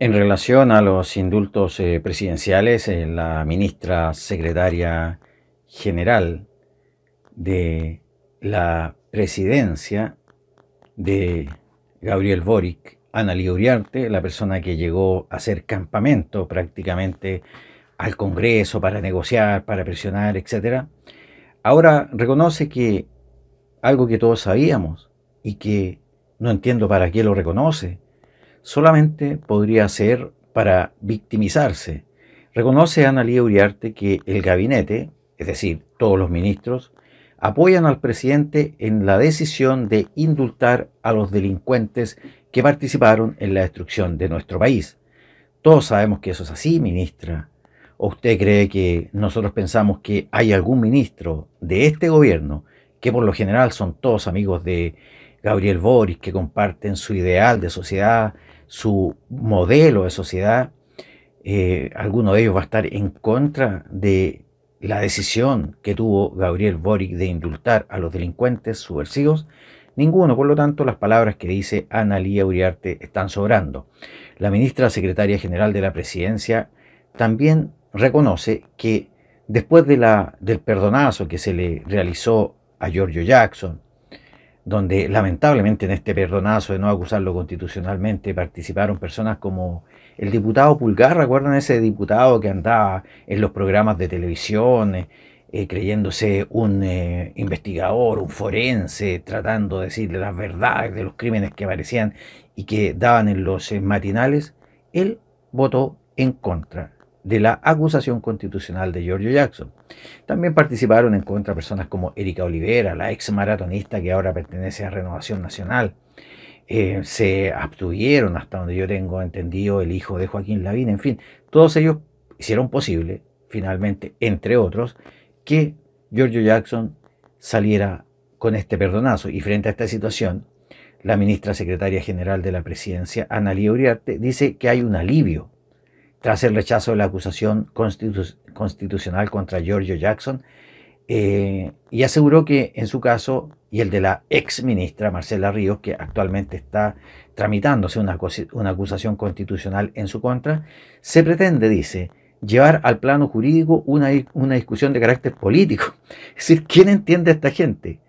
En relación a los indultos eh, presidenciales, eh, la ministra secretaria general de la presidencia de Gabriel Boric, Ana Uriarte, la persona que llegó a hacer campamento prácticamente al Congreso para negociar, para presionar, etc., ahora reconoce que algo que todos sabíamos y que no entiendo para qué lo reconoce, solamente podría ser para victimizarse. Reconoce a Analía Uriarte que el gabinete, es decir, todos los ministros, apoyan al presidente en la decisión de indultar a los delincuentes que participaron en la destrucción de nuestro país. Todos sabemos que eso es así, ministra. ¿O usted cree que nosotros pensamos que hay algún ministro de este gobierno, que por lo general son todos amigos de Gabriel Boris, que comparten su ideal de sociedad su modelo de sociedad, eh, alguno de ellos va a estar en contra de la decisión que tuvo Gabriel Boric de indultar a los delincuentes subversivos, ninguno. Por lo tanto, las palabras que dice Lía Uriarte están sobrando. La ministra secretaria general de la presidencia también reconoce que después del perdonazo que se le realizó a Giorgio Jackson, donde lamentablemente en este perdonazo de no acusarlo constitucionalmente participaron personas como el diputado Pulgar, ¿recuerdan ese diputado que andaba en los programas de televisión eh, eh, creyéndose un eh, investigador, un forense, tratando de decirle las verdades de los crímenes que aparecían y que daban en los matinales? Él votó en contra de la acusación constitucional de Giorgio Jackson. También participaron en contra personas como Erika Olivera, la ex maratonista que ahora pertenece a Renovación Nacional. Eh, se abstuvieron, hasta donde yo tengo entendido, el hijo de Joaquín Lavín. En fin, todos ellos hicieron posible, finalmente, entre otros, que Giorgio Jackson saliera con este perdonazo. Y frente a esta situación, la ministra secretaria general de la presidencia, Analia Uriarte, dice que hay un alivio tras el rechazo de la acusación constitucional contra Giorgio Jackson, eh, y aseguró que en su caso y el de la ex ministra Marcela Ríos, que actualmente está tramitándose una, acusación constitucional en su contra, se pretende, dice, llevar al plano jurídico una, discusión de carácter político. Es decir, ¿quién entiende a esta gente?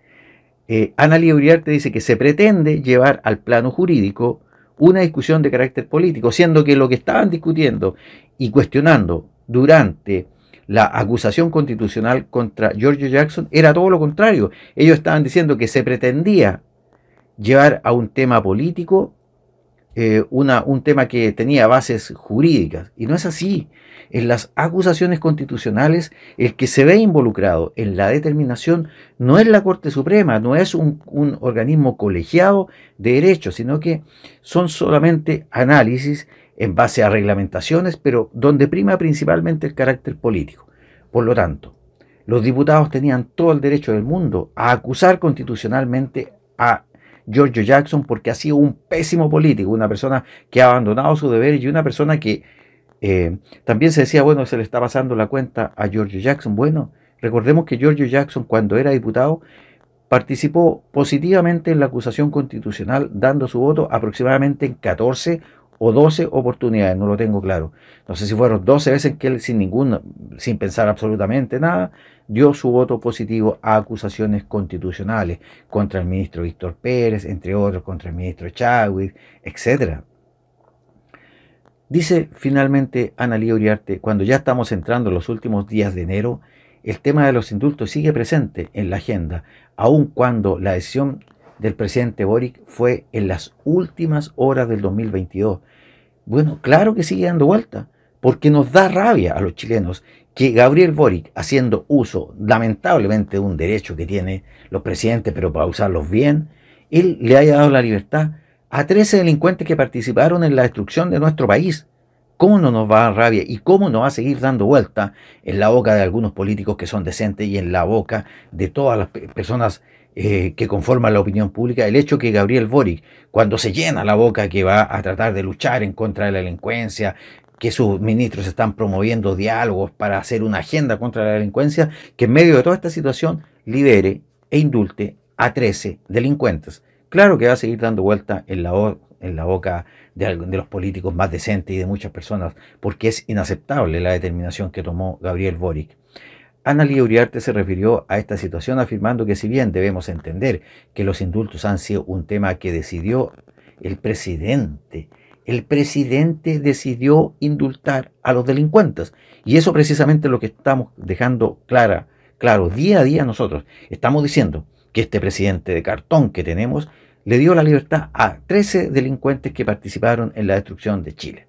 Eh, Ana Uriarte dice que se pretende llevar al plano jurídico una discusión de carácter político, siendo que lo que estaban discutiendo y cuestionando durante la acusación constitucional contra George Jackson era todo lo contrario. Ellos estaban diciendo que se pretendía llevar a un tema político eh, un tema que tenía bases jurídicas. Y no es así. En las acusaciones constitucionales, el que se ve involucrado en la determinación no es la Corte Suprema, no es un, organismo colegiado de derechos sino que son solamente análisis en base a reglamentaciones, pero donde prima principalmente el carácter político. Por lo tanto, los diputados tenían todo el derecho del mundo a acusar constitucionalmente a George Jackson porque ha sido un pésimo político, una persona que ha abandonado su deber y una persona que eh, también se decía, bueno, se le está pasando la cuenta a George Jackson. Bueno, recordemos que George Jackson cuando era diputado participó positivamente en la acusación constitucional dando su voto aproximadamente en 14 o 12 oportunidades, no lo tengo claro. No sé si fueron 12 veces que él sin ninguna sin pensar absolutamente nada, dio su voto positivo a acusaciones constitucionales contra el ministro Víctor Pérez, entre otros contra el ministro Chávez, etc. Dice finalmente Analía Uriarte, cuando ya estamos entrando en los últimos días de enero, el tema de los indultos sigue presente en la agenda, aun cuando la decisión del presidente Boric fue en las últimas horas del 2022. Bueno, claro que sigue dando vuelta, porque nos da rabia a los chilenos que Gabriel Boric, haciendo uso lamentablemente de un derecho que tienen los presidentes, pero para usarlos bien, él le haya dado la libertad a 13 delincuentes que participaron en la destrucción de nuestro país. ¿Cómo no nos va a dar rabia y cómo nos va a seguir dando vuelta en la boca de algunos políticos que son decentes y en la boca de todas las personas eh, que conforman la opinión pública el hecho que Gabriel Boric, cuando se llena la boca que va a tratar de luchar en contra de la delincuencia, que sus ministros están promoviendo diálogos para hacer una agenda contra la delincuencia, que en medio de toda esta situación libere e indulte a 13 delincuentes. Claro que va a seguir dando vuelta en la, en la boca de, los políticos más decentes y de muchas personas, porque es inaceptable la determinación que tomó Gabriel Boric. Ana Uriarte se refirió a esta situación afirmando que si bien debemos entender que los indultos han sido un tema que decidió el presidente el presidente decidió indultar a los delincuentes. Y eso precisamente es lo que estamos dejando clara, claro, día a día nosotros. Estamos diciendo que este presidente de cartón que tenemos le dio la libertad a 13 delincuentes que participaron en la destrucción de Chile.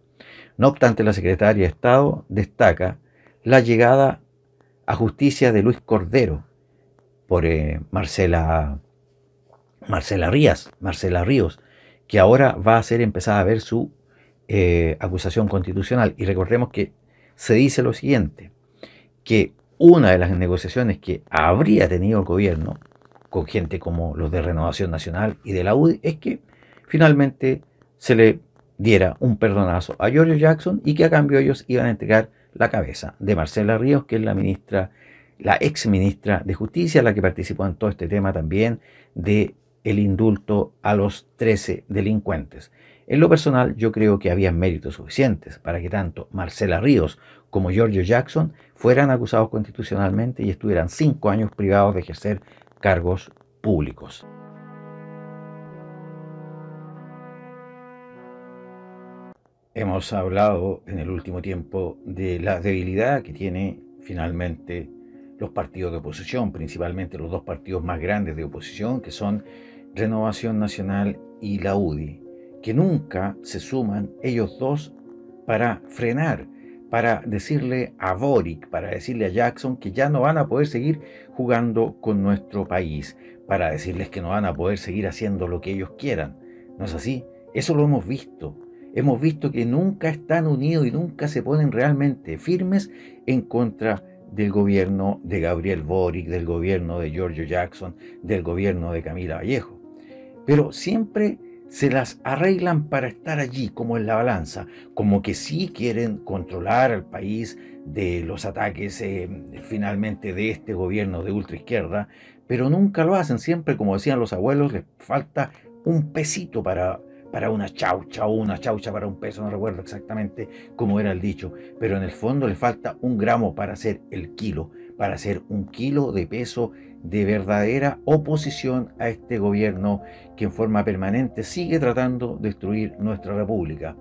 No obstante, la secretaria de Estado destaca la llegada a justicia de Luis Cordero por eh, Marcela, Marcela Rías, Marcela Ríos, que ahora va a ser empezada a ver su eh, acusación constitucional. Y recordemos que se dice lo siguiente, que una de las negociaciones que habría tenido el gobierno con gente como los de Renovación Nacional y de la UDI es que finalmente se le diera un perdonazo a George Jackson y que a cambio ellos iban a entregar la cabeza de Marcela Ríos, que es la ministra, la ex ministra de Justicia, la que participó en todo este tema también de el indulto a los 13 delincuentes. En lo personal, yo creo que había méritos suficientes para que tanto Marcela Ríos como Giorgio Jackson fueran acusados constitucionalmente y estuvieran cinco años privados de ejercer cargos públicos. Hemos hablado en el último tiempo de la debilidad que tiene finalmente los partidos de oposición, principalmente los dos partidos más grandes de oposición, que son Renovación Nacional y la UDI, que nunca se suman ellos dos para frenar, para decirle a Boric, para decirle a Jackson que ya no van a poder seguir jugando con nuestro país, para decirles que no van a poder seguir haciendo lo que ellos quieran. ¿No es así? Eso lo hemos visto. Hemos visto que nunca están unidos y nunca se ponen realmente firmes en contra del gobierno de Gabriel Boric, del gobierno de Giorgio Jackson, del gobierno de Camila Vallejo. Pero siempre se las arreglan para estar allí, como en la balanza, como que sí quieren controlar al país de los ataques eh, finalmente de este gobierno de ultraizquierda, pero nunca lo hacen, siempre como decían los abuelos, les falta un pesito para para una chaucha o una chaucha para un peso, no recuerdo exactamente cómo era el dicho, pero en el fondo le falta un gramo para hacer el kilo, para hacer un kilo de peso de verdadera oposición a este gobierno que en forma permanente sigue tratando de destruir nuestra república.